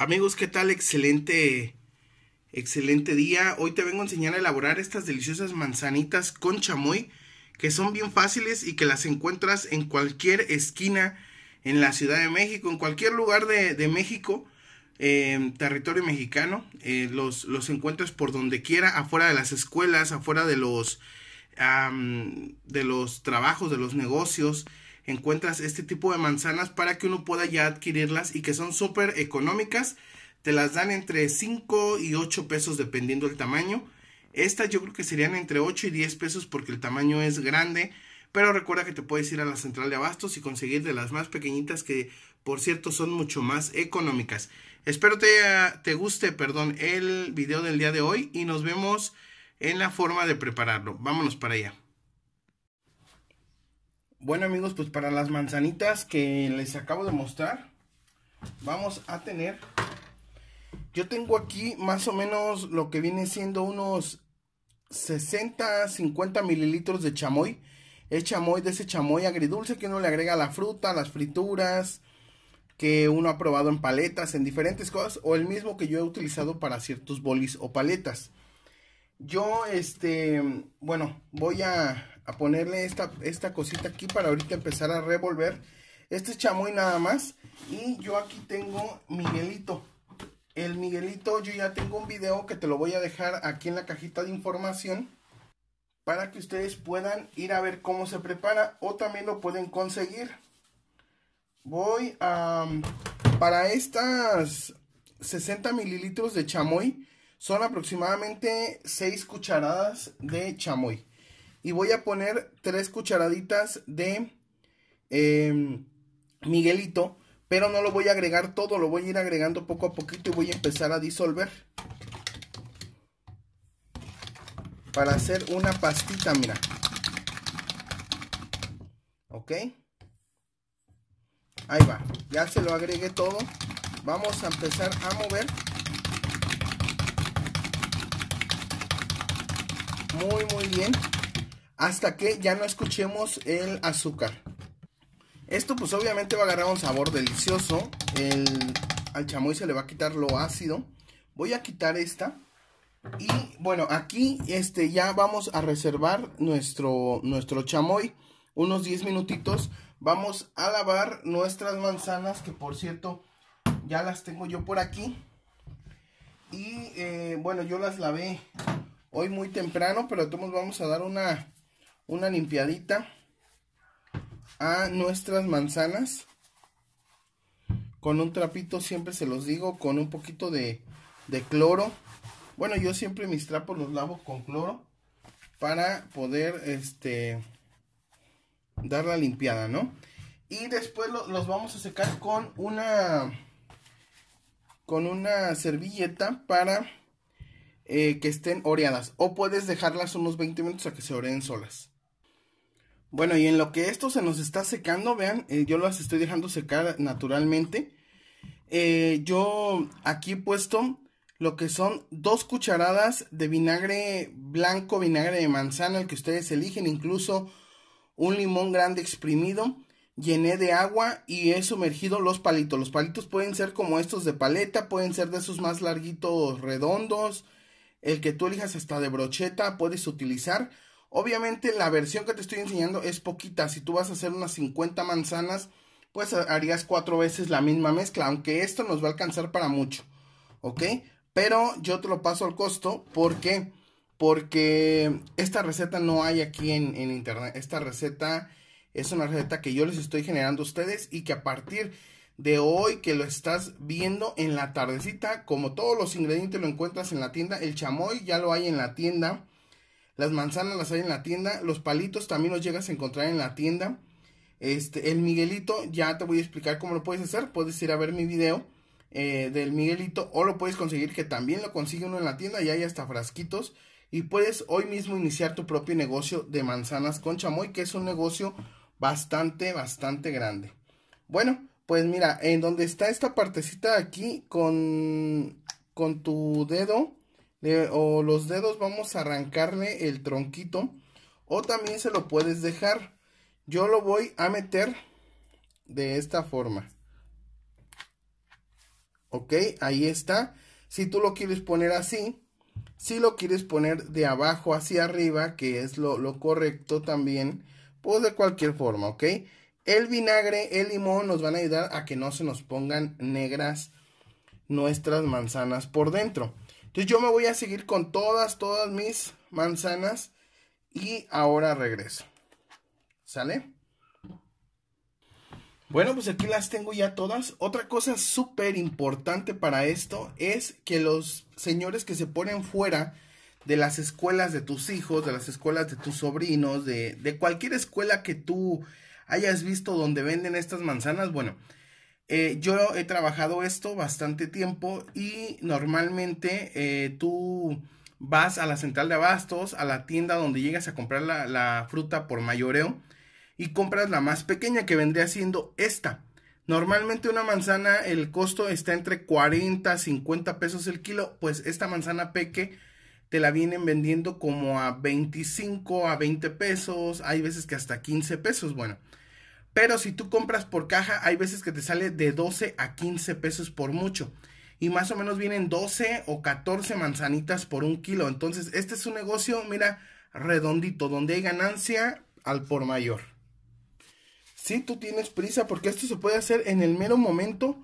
Amigos, ¿qué tal? Excelente, excelente día. Hoy te vengo a enseñar a elaborar estas deliciosas manzanitas con chamoy que son bien fáciles y que las encuentras en cualquier esquina en la Ciudad de México, en cualquier lugar de, México, em, territorio mexicano. Eh, los, encuentras por donde quiera, afuera de las escuelas, afuera de los, de los trabajos, de los negocios encuentras este tipo de manzanas para que uno pueda ya adquirirlas y que son súper económicas. Te las dan entre 5 y 8 pesos dependiendo el tamaño. Estas yo creo que serían entre 8 y 10 pesos porque el tamaño es grande. Pero recuerda que te puedes ir a la central de abastos y conseguir de las más pequeñitas que por cierto son mucho más económicas. Espero te, ah, te guste, perdón, el video del día de hoy y nos vemos en la forma de prepararlo. Vámonos para allá. Bueno amigos, pues para las manzanitas que les acabo de mostrar, vamos a tener... Yo tengo aquí más o menos lo que viene siendo unos 60, 50 mililitros de chamoy. Es chamoy de ese chamoy agridulce que uno le agrega a la fruta, las frituras, que uno ha probado en paletas, en diferentes cosas, o el mismo que yo he utilizado para ciertos bolis o paletas. Yo, este, bueno, voy a, a ponerle esta, esta cosita aquí para ahorita empezar a revolver. Este es chamoy nada más. Y yo aquí tengo Miguelito. El Miguelito yo ya tengo un video que te lo voy a dejar aquí en la cajita de información. Para que ustedes puedan ir a ver cómo se prepara. O también lo pueden conseguir. Voy a... Um, para estas 60 mililitros de chamoy. Son aproximadamente 6 cucharadas de chamoy y voy a poner tres cucharaditas de em, Miguelito, pero no lo voy a agregar todo, lo voy a ir agregando poco a poquito y voy a empezar a disolver para hacer una pastita, mira. ¿Ok? Ahí va, ya se lo agregué todo. Vamos a empezar a mover. Muy, muy bien hasta que ya no escuchemos el azúcar. Esto pues obviamente va a agarrar un sabor delicioso. El, al chamoy se le va a quitar lo ácido. Voy a quitar esta. Y bueno, aquí este, ya vamos a reservar nuestro, nuestro chamoy. Unos 10 minutitos. Vamos a lavar nuestras manzanas. Que por cierto, ya las tengo yo por aquí. Y eh, bueno, yo las lavé hoy muy temprano. Pero vamos a dar una una limpiadita a nuestras manzanas con un trapito siempre se los digo con un poquito de, cloro bueno yo siempre mis trapos los lavo con cloro para poder este dar la limpiada no y después los vamos a secar con una con una servilleta para eh, que estén oreadas o puedes dejarlas unos 20 minutos a que se oreen solas bueno, y en lo que esto se nos está secando, vean, eh, yo las estoy dejando secar naturalmente. Eh, yo aquí he puesto lo que son dos cucharadas de vinagre blanco, vinagre de manzana, el que ustedes eligen, incluso un limón grande exprimido. Llené de agua y he sumergido los palitos. Los palitos pueden ser como estos de paleta, pueden ser de esos más larguitos redondos, el que tú elijas hasta de brocheta puedes utilizar Obviamente la versión que te estoy enseñando es poquita. Si tú vas a hacer unas 50 manzanas, pues harías cuatro veces la misma mezcla. Aunque esto nos va a alcanzar para mucho. ¿Ok? Pero yo te lo paso al costo. ¿Por qué? Porque esta receta no hay aquí en, en internet. Esta receta es una receta que yo les estoy generando a ustedes y que a partir de hoy que lo estás viendo en la tardecita, como todos los ingredientes lo encuentras en la tienda, el chamoy ya lo hay en la tienda, las manzanas las hay en la tienda. Los palitos también los llegas a encontrar en la tienda. Este, el Miguelito, ya te voy a explicar cómo lo puedes hacer. Puedes ir a ver mi video eh, del Miguelito o lo puedes conseguir que también lo consigue uno en la tienda y hay hasta frasquitos. Y puedes hoy mismo iniciar tu propio negocio de manzanas con chamoy, que es un negocio bastante, bastante grande. Bueno, pues mira, en donde está esta partecita aquí con, con tu dedo o los dedos vamos a arrancarle el tronquito o también se lo puedes dejar. Yo lo voy a meter de esta forma. Ok, ahí está. Si tú lo quieres poner así, si lo quieres poner de abajo hacia arriba, que es lo, lo correcto también, pues de cualquier forma, ok. El vinagre, el limón nos van a ayudar a que no se nos pongan negras nuestras manzanas por dentro yo me voy a seguir con todas, todas mis manzanas y ahora regreso. ¿Sale? Bueno, pues aquí las tengo ya todas. Otra cosa súper importante para esto es que los señores que se ponen fuera de las escuelas de tus hijos, de las escuelas de tus sobrinos, de, de cualquier escuela que tú hayas visto donde venden estas manzanas, bueno, eh, yo he trabajado esto bastante tiempo y normalmente eh, tú vas a la central de abastos, a la tienda donde llegas a comprar la, la, fruta por mayoreo y compras la más pequeña que vendría siendo esta. Normalmente una manzana el costo está entre 40 a 50 pesos el kilo, pues esta manzana peque te la vienen vendiendo como a 25 a 20 pesos, hay veces que hasta 15 pesos, bueno. Pero si tú compras por caja, hay veces que te sale de 12 a 15 pesos por mucho. Y más o menos vienen 12 o 14 manzanitas por un kilo. Entonces, este es un negocio, mira, redondito, donde hay ganancia al por mayor. Si tú tienes prisa, porque esto se puede hacer en el mero momento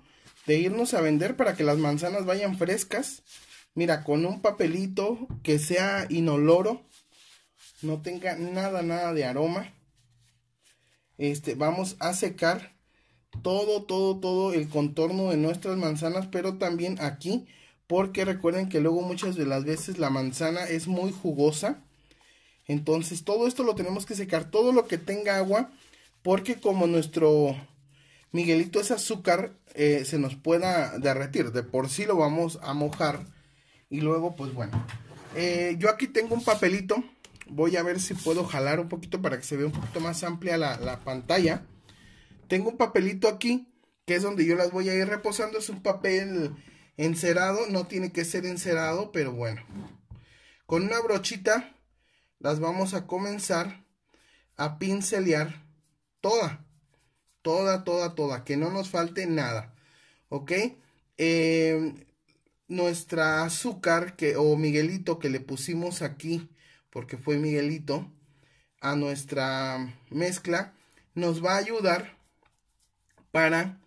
de irnos a vender para que las manzanas vayan frescas. Mira, con un papelito que sea inoloro, no tenga nada, nada de aroma este, vamos a secar todo, todo, todo el contorno de nuestras manzanas, pero también aquí, porque recuerden que luego muchas de las veces la manzana es muy jugosa. Entonces todo esto lo tenemos que secar, todo lo que tenga agua, porque como nuestro Miguelito es azúcar, eh, se nos pueda derretir. De por sí lo vamos a mojar y luego pues bueno. Eh, yo aquí tengo un papelito Voy a ver si puedo jalar un poquito para que se vea un poquito más amplia la, pantalla. Tengo un papelito aquí, que es donde yo las voy a ir reposando. Es un papel encerado, no tiene que ser encerado, pero bueno. Con una brochita las vamos a comenzar a pincelear toda. Toda, toda, toda. Que no nos falte nada. ¿Ok? Eh, nuestra azúcar que, o Miguelito que le pusimos aquí porque fue Miguelito, a nuestra mezcla, nos va a ayudar para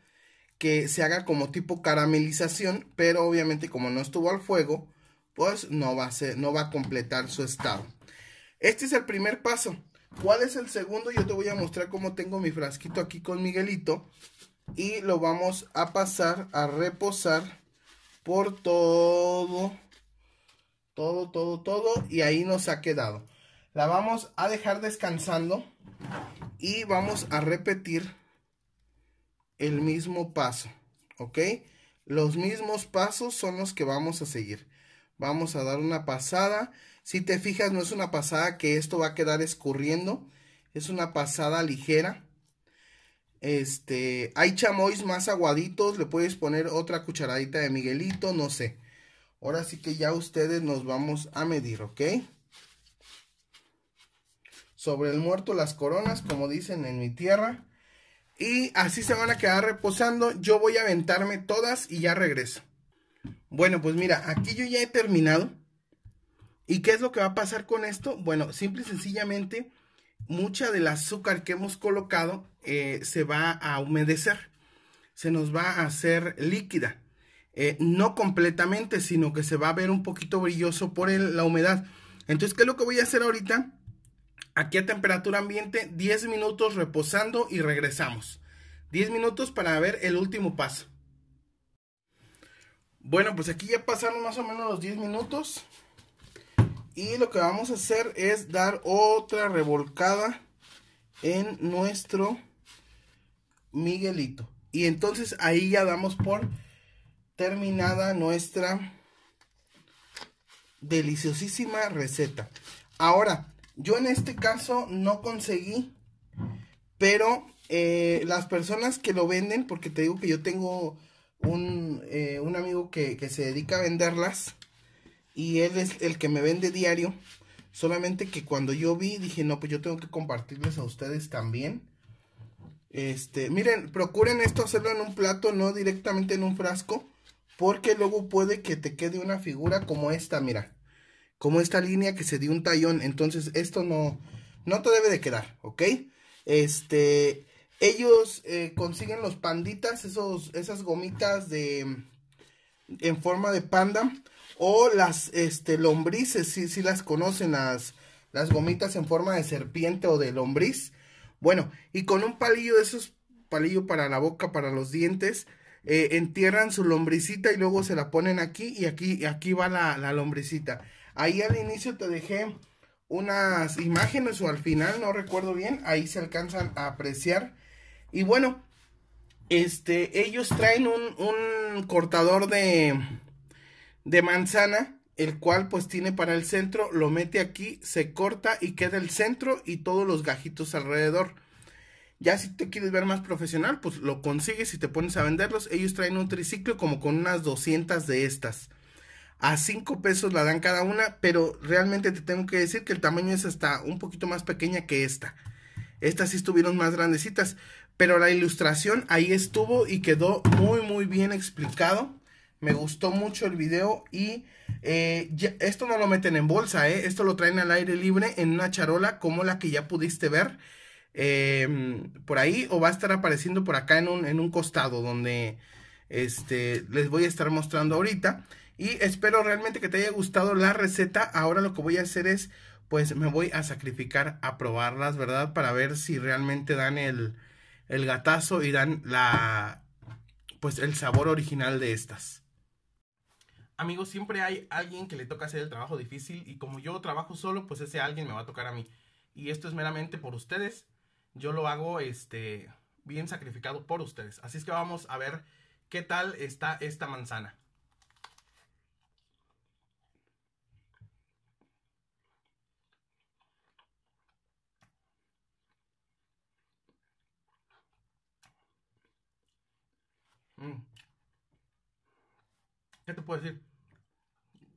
que se haga como tipo caramelización, pero obviamente como no estuvo al fuego, pues no va a, ser, no va a completar su estado. Este es el primer paso. ¿Cuál es el segundo? Yo te voy a mostrar cómo tengo mi frasquito aquí con Miguelito. Y lo vamos a pasar a reposar por todo todo, todo, todo. Y ahí nos ha quedado. La vamos a dejar descansando. Y vamos a repetir el mismo paso. ¿Ok? Los mismos pasos son los que vamos a seguir. Vamos a dar una pasada. Si te fijas, no es una pasada que esto va a quedar escurriendo. Es una pasada ligera. Este, hay chamois más aguaditos, le puedes poner otra cucharadita de Miguelito, no sé. Ahora sí que ya ustedes nos vamos a medir, ¿ok? Sobre el muerto las coronas, como dicen en mi tierra. Y así se van a quedar reposando. Yo voy a aventarme todas y ya regreso. Bueno, pues mira, aquí yo ya he terminado. ¿Y qué es lo que va a pasar con esto? Bueno, simple y sencillamente, mucha del azúcar que hemos colocado eh, se va a humedecer. Se nos va a hacer líquida. Eh, no completamente, sino que se va a ver un poquito brilloso por la humedad. Entonces, ¿qué es lo que voy a hacer ahorita? Aquí a temperatura ambiente, 10 minutos reposando y regresamos. 10 minutos para ver el último paso. Bueno, pues aquí ya pasaron más o menos los 10 minutos. Y lo que vamos a hacer es dar otra revolcada en nuestro Miguelito. Y entonces ahí ya damos por terminada nuestra deliciosísima receta. Ahora, yo en este caso no conseguí, pero eh, las personas que lo venden, porque te digo que yo tengo eh, un, amigo que, que, se dedica a venderlas y él es el que me vende diario. Solamente que cuando yo vi dije, no, pues yo tengo que compartirles a ustedes también. Este, miren, procuren esto hacerlo en un plato, no directamente en un frasco porque luego puede que te quede una figura como esta, mira. Como esta línea que se dio un tallón. Entonces esto no, no te debe de quedar, ¿ok? Este, ellos eh, consiguen los panditas, esos, esas gomitas de, en forma de panda. O las este, lombrices, si, las conocen, las, las gomitas en forma de serpiente o de lombriz. Bueno, y con un palillo de esos, palillo para la boca, para los dientes, eh, entierran su lombricita y luego se la ponen aquí y aquí, y aquí va la, la lombricita. Ahí al inicio te dejé unas imágenes o al final, no recuerdo bien, ahí se alcanzan a apreciar. Y bueno, este, ellos traen un, un cortador de, de manzana, el cual pues tiene para el centro, lo mete aquí, se corta y queda el centro y todos los gajitos alrededor. Ya si te quieres ver más profesional, pues lo consigues y te pones a venderlos. Ellos traen un triciclo como con unas 200 de estas. A 5 pesos la dan cada una, pero realmente te tengo que decir que el tamaño es hasta un poquito más pequeña que esta. Estas sí estuvieron más grandecitas, pero la ilustración ahí estuvo y quedó muy muy bien explicado. Me gustó mucho el video y eh, esto no lo meten en bolsa, eh, esto lo traen al aire libre en una charola como la que ya pudiste ver. Em, por ahí o va a estar apareciendo por acá en un, en un costado donde este, les voy a estar mostrando ahorita. Y espero realmente que te haya gustado la receta. Ahora lo que voy a hacer es, pues me voy a sacrificar a probarlas, ¿verdad? Para ver si realmente dan el, el gatazo y dan la, pues el sabor original de estas. Amigos, siempre hay alguien que le toca hacer el trabajo difícil y como yo trabajo solo, pues ese alguien me va a tocar a mí. Y esto es meramente por ustedes yo lo hago este, bien sacrificado por ustedes. Así es que vamos a ver qué tal está esta manzana. Mm. ¿Qué te puedo decir?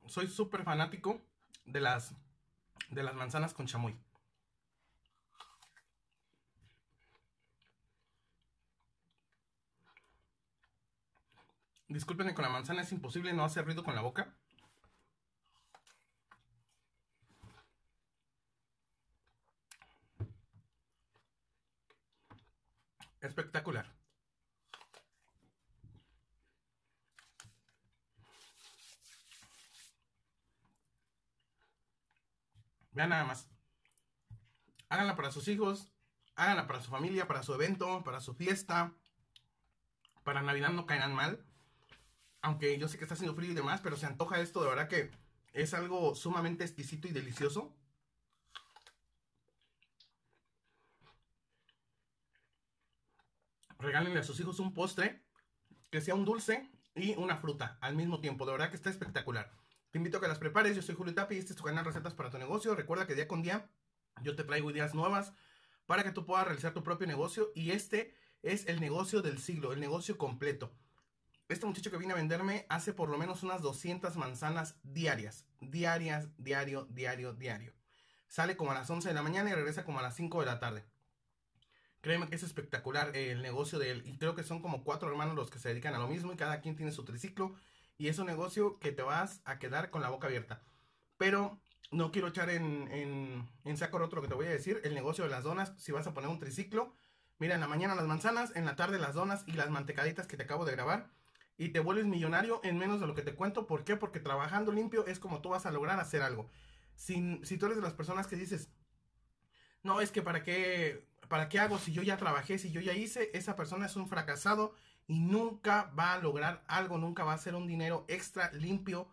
Soy súper fanático de las, de las manzanas con chamoy. que con la manzana, es imposible no hacer ruido con la boca. Espectacular. Vean nada más. Háganla para sus hijos, háganla para su familia, para su evento, para su fiesta. Para Navidad no caigan mal aunque yo sé que está haciendo frío y demás, pero se antoja esto, de verdad que es algo sumamente exquisito y delicioso. Regálenle a sus hijos un postre que sea un dulce y una fruta al mismo tiempo. De verdad que está espectacular. Te invito a que las prepares. Yo soy Julio Tapi y este es tu canal Recetas para tu negocio. Recuerda que día con día yo te traigo ideas nuevas para que tú puedas realizar tu propio negocio y este es el negocio del siglo, el negocio completo este muchacho que viene a venderme hace por lo menos unas 200 manzanas diarias, diarias, diario, diario, diario. Sale como a las 11 de la mañana y regresa como a las 5 de la tarde. Créeme que es espectacular eh, el negocio de él. Y creo que son como cuatro hermanos los que se dedican a lo mismo y cada quien tiene su triciclo. Y es un negocio que te vas a quedar con la boca abierta. Pero no quiero echar en, en saco roto lo que te voy a decir. El negocio de las donas, si vas a poner un triciclo, mira, en la mañana las manzanas, en la tarde las donas y las mantecaditas que te acabo de grabar y te vuelves millonario en menos de lo que te cuento. ¿Por qué? Porque trabajando limpio es como tú vas a lograr hacer algo. Si, si tú eres de las personas que dices, no, es que para qué, para qué hago si yo ya trabajé, si yo ya hice, esa persona es un fracasado y nunca va a lograr algo, nunca va a hacer un dinero extra limpio.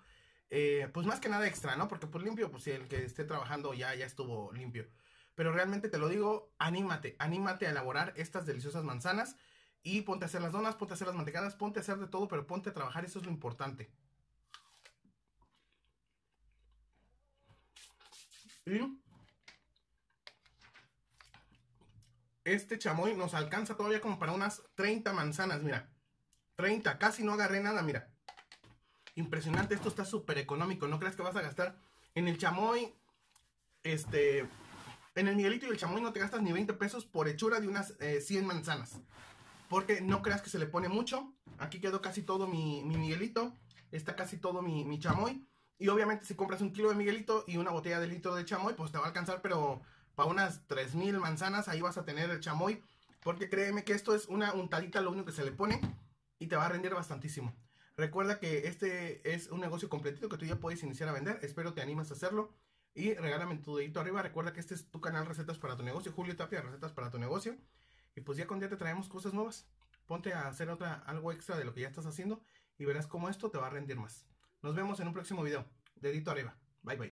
Eh, pues más que nada extra, ¿no? Porque pues limpio, pues si el que esté trabajando ya, ya estuvo limpio. Pero realmente te lo digo, anímate, anímate a elaborar estas deliciosas manzanas y ponte a hacer las donas, ponte a hacer las mantecadas, ponte a hacer de todo, pero ponte a trabajar, eso es lo importante. este chamoy nos alcanza todavía como para unas 30 manzanas, mira. 30, casi no agarré nada, mira. Impresionante, esto está súper económico, no creas que vas a gastar en el chamoy, este, en el Miguelito y el chamoy no te gastas ni 20 pesos por hechura de unas 100 eh, manzanas porque no creas que se le pone mucho. Aquí quedó casi todo mi, Miguelito, está casi todo mi, mi, chamoy. Y obviamente si compras un kilo de Miguelito y una botella de litro de chamoy, pues te va a alcanzar, pero para unas 3.000 manzanas ahí vas a tener el chamoy. Porque créeme que esto es una untadita lo único que se le pone y te va a rendir bastantísimo. Recuerda que este es un negocio completito que tú ya puedes iniciar a vender. Espero te animas a hacerlo. Y regálame tu dedito arriba. Recuerda que este es tu canal Recetas para tu negocio. Julio Tapia, Recetas para tu negocio. Y pues ya con día te traemos cosas nuevas. Ponte a hacer otra, algo extra de lo que ya estás haciendo y verás cómo esto te va a rendir más. Nos vemos en un próximo video. Dedito arriba. Bye bye.